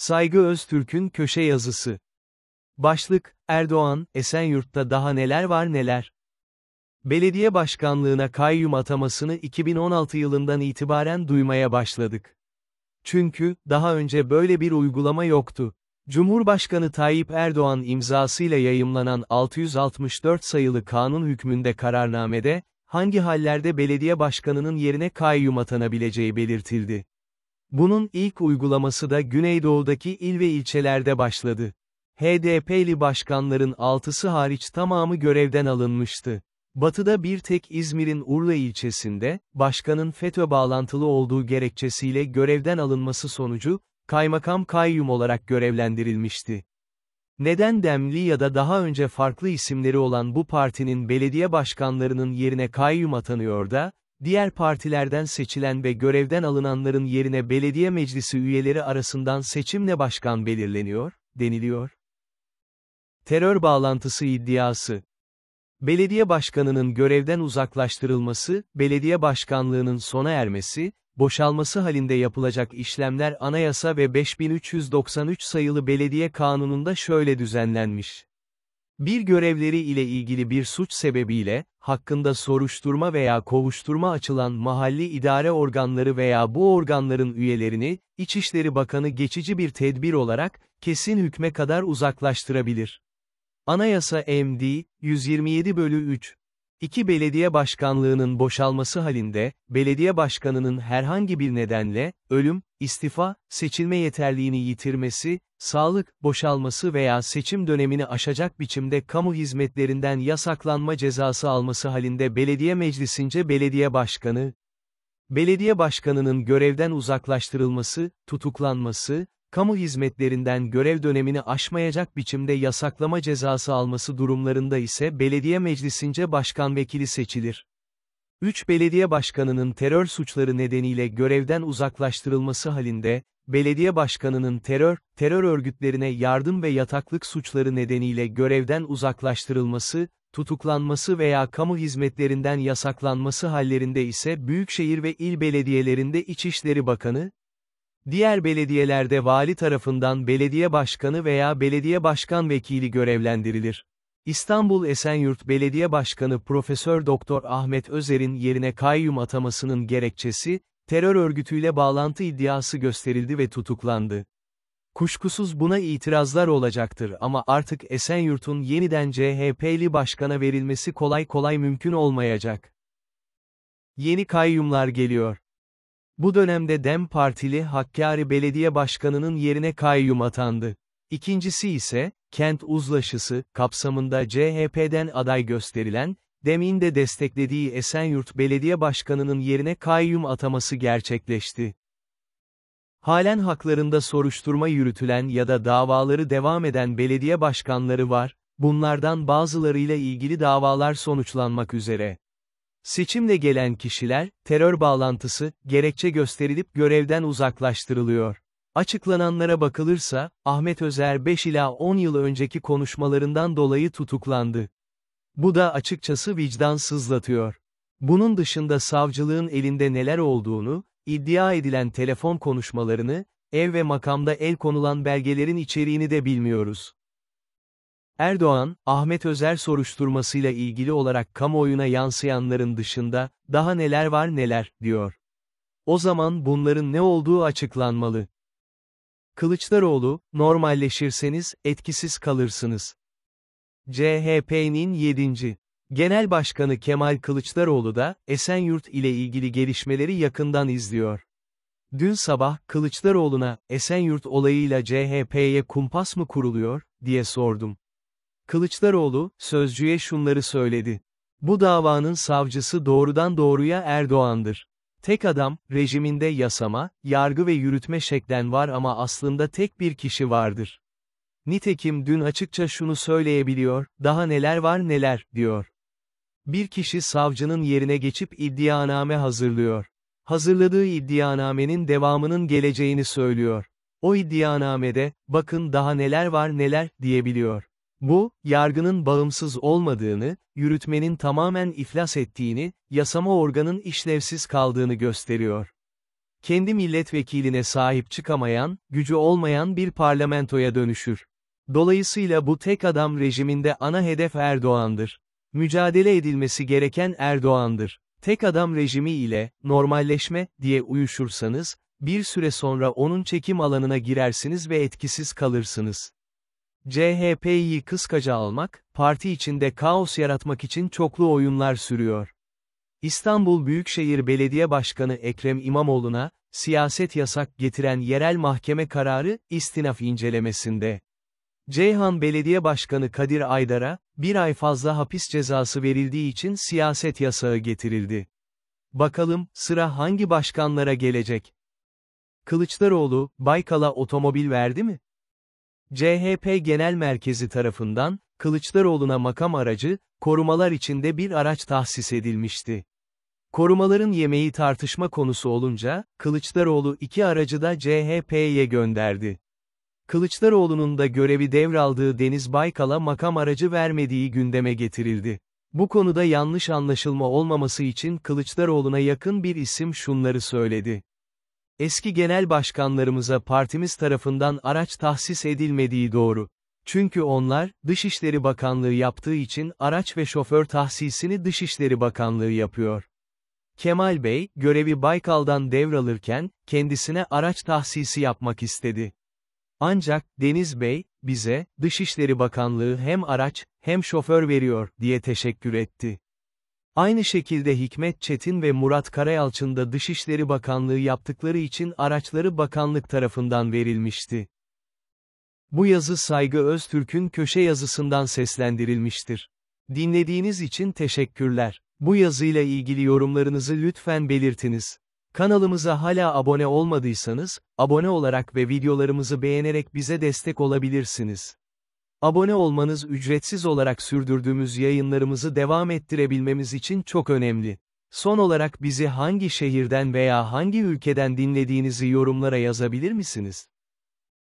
Saygı Öztürk'ün köşe yazısı. Başlık, Erdoğan, Esenyurt'ta daha neler var neler. Belediye başkanlığına kayyum atamasını 2016 yılından itibaren duymaya başladık. Çünkü, daha önce böyle bir uygulama yoktu. Cumhurbaşkanı Tayyip Erdoğan imzasıyla yayımlanan 664 sayılı kanun hükmünde kararnamede, hangi hallerde belediye başkanının yerine kayyum atanabileceği belirtildi. Bunun ilk uygulaması da Güneydoğu'daki il ve ilçelerde başladı. HDP'li başkanların altısı hariç tamamı görevden alınmıştı. Batıda bir tek İzmir'in Urla ilçesinde, başkanın FETÖ bağlantılı olduğu gerekçesiyle görevden alınması sonucu, kaymakam kayyum olarak görevlendirilmişti. Neden Demli ya da daha önce farklı isimleri olan bu partinin belediye başkanlarının yerine kayyum atanıyor da, Diğer partilerden seçilen ve görevden alınanların yerine belediye meclisi üyeleri arasından seçimle başkan belirleniyor, deniliyor. Terör bağlantısı iddiası Belediye başkanının görevden uzaklaştırılması, belediye başkanlığının sona ermesi, boşalması halinde yapılacak işlemler Anayasa ve 5393 sayılı Belediye Kanunu'nda şöyle düzenlenmiş. Bir görevleri ile ilgili bir suç sebebiyle, hakkında soruşturma veya kovuşturma açılan mahalli idare organları veya bu organların üyelerini, İçişleri Bakanı geçici bir tedbir olarak, kesin hükme kadar uzaklaştırabilir. Anayasa MD, 127 bölü 3 İki belediye başkanlığının boşalması halinde, belediye başkanının herhangi bir nedenle, ölüm, istifa, seçilme yeterliğini yitirmesi, sağlık, boşalması veya seçim dönemini aşacak biçimde kamu hizmetlerinden yasaklanma cezası alması halinde belediye meclisince belediye başkanı, belediye başkanının görevden uzaklaştırılması, tutuklanması, kamu hizmetlerinden görev dönemini aşmayacak biçimde yasaklama cezası alması durumlarında ise belediye meclisince başkan vekili seçilir. 3. Belediye başkanının terör suçları nedeniyle görevden uzaklaştırılması halinde, belediye başkanının terör, terör örgütlerine yardım ve yataklık suçları nedeniyle görevden uzaklaştırılması, tutuklanması veya kamu hizmetlerinden yasaklanması hallerinde ise büyükşehir ve İl belediyelerinde İçişleri Bakanı, Diğer belediyelerde vali tarafından belediye başkanı veya belediye başkan vekili görevlendirilir. İstanbul Esenyurt Belediye Başkanı Profesör Doktor Ahmet Özer'in yerine kayyum atamasının gerekçesi, terör örgütüyle bağlantı iddiası gösterildi ve tutuklandı. Kuşkusuz buna itirazlar olacaktır ama artık Esenyurt'un yeniden CHP'li başkana verilmesi kolay kolay mümkün olmayacak. Yeni kayyumlar geliyor. Bu dönemde DEM Partili Hakkari Belediye Başkanı'nın yerine kayyum atandı. İkincisi ise, kent uzlaşısı kapsamında CHP'den aday gösterilen, DEM'in de desteklediği Esenyurt Belediye Başkanı'nın yerine kayyum ataması gerçekleşti. Halen haklarında soruşturma yürütülen ya da davaları devam eden belediye başkanları var, bunlardan bazılarıyla ilgili davalar sonuçlanmak üzere. Seçimle gelen kişiler, terör bağlantısı, gerekçe gösterilip görevden uzaklaştırılıyor. Açıklananlara bakılırsa, Ahmet Özer 5 ila 10 yıl önceki konuşmalarından dolayı tutuklandı. Bu da açıkçası vicdan sızlatıyor. Bunun dışında savcılığın elinde neler olduğunu, iddia edilen telefon konuşmalarını, ev ve makamda el konulan belgelerin içeriğini de bilmiyoruz. Erdoğan, Ahmet Özer soruşturmasıyla ilgili olarak kamuoyuna yansıyanların dışında, daha neler var neler, diyor. O zaman bunların ne olduğu açıklanmalı. Kılıçdaroğlu, normalleşirseniz, etkisiz kalırsınız. CHP'nin 7. Genel Başkanı Kemal Kılıçdaroğlu da, Esenyurt ile ilgili gelişmeleri yakından izliyor. Dün sabah, Kılıçdaroğlu'na, Esenyurt olayıyla CHP'ye kumpas mı kuruluyor, diye sordum. Kılıçdaroğlu, sözcüye şunları söyledi. Bu davanın savcısı doğrudan doğruya Erdoğan'dır. Tek adam, rejiminde yasama, yargı ve yürütme şeklen var ama aslında tek bir kişi vardır. Nitekim dün açıkça şunu söyleyebiliyor, daha neler var neler, diyor. Bir kişi savcının yerine geçip iddianame hazırlıyor. Hazırladığı iddianamenin devamının geleceğini söylüyor. O iddianamede, bakın daha neler var neler, diyebiliyor. Bu, yargının bağımsız olmadığını, yürütmenin tamamen iflas ettiğini, yasama organın işlevsiz kaldığını gösteriyor. Kendi milletvekiline sahip çıkamayan, gücü olmayan bir parlamentoya dönüşür. Dolayısıyla bu tek adam rejiminde ana hedef Erdoğan'dır. Mücadele edilmesi gereken Erdoğan'dır. Tek adam rejimi ile, normalleşme, diye uyuşursanız, bir süre sonra onun çekim alanına girersiniz ve etkisiz kalırsınız. CHP'yi kıskaca almak, parti içinde kaos yaratmak için çoklu oyunlar sürüyor. İstanbul Büyükşehir Belediye Başkanı Ekrem İmamoğlu'na, siyaset yasak getiren yerel mahkeme kararı, istinaf incelemesinde. Ceyhan Belediye Başkanı Kadir Aydar'a, bir ay fazla hapis cezası verildiği için siyaset yasağı getirildi. Bakalım, sıra hangi başkanlara gelecek? Kılıçdaroğlu, Baykal'a otomobil verdi mi? CHP Genel Merkezi tarafından, Kılıçdaroğlu'na makam aracı, korumalar içinde bir araç tahsis edilmişti. Korumaların yemeği tartışma konusu olunca, Kılıçdaroğlu iki aracı da CHP'ye gönderdi. Kılıçdaroğlu'nun da görevi devraldığı Deniz Baykal'a makam aracı vermediği gündeme getirildi. Bu konuda yanlış anlaşılma olmaması için Kılıçdaroğlu'na yakın bir isim şunları söyledi. Eski genel başkanlarımıza partimiz tarafından araç tahsis edilmediği doğru. Çünkü onlar, Dışişleri Bakanlığı yaptığı için araç ve şoför tahsisini Dışişleri Bakanlığı yapıyor. Kemal Bey, görevi Baykal'dan devralırken, kendisine araç tahsisi yapmak istedi. Ancak, Deniz Bey, bize, Dışişleri Bakanlığı hem araç, hem şoför veriyor, diye teşekkür etti. Aynı şekilde Hikmet Çetin ve Murat Karayalçın da Dışişleri Bakanlığı yaptıkları için araçları bakanlık tarafından verilmişti. Bu yazı Saygı Öztürk'ün köşe yazısından seslendirilmiştir. Dinlediğiniz için teşekkürler. Bu yazıyla ilgili yorumlarınızı lütfen belirtiniz. Kanalımıza hala abone olmadıysanız, abone olarak ve videolarımızı beğenerek bize destek olabilirsiniz. Abone olmanız ücretsiz olarak sürdürdüğümüz yayınlarımızı devam ettirebilmemiz için çok önemli. Son olarak bizi hangi şehirden veya hangi ülkeden dinlediğinizi yorumlara yazabilir misiniz?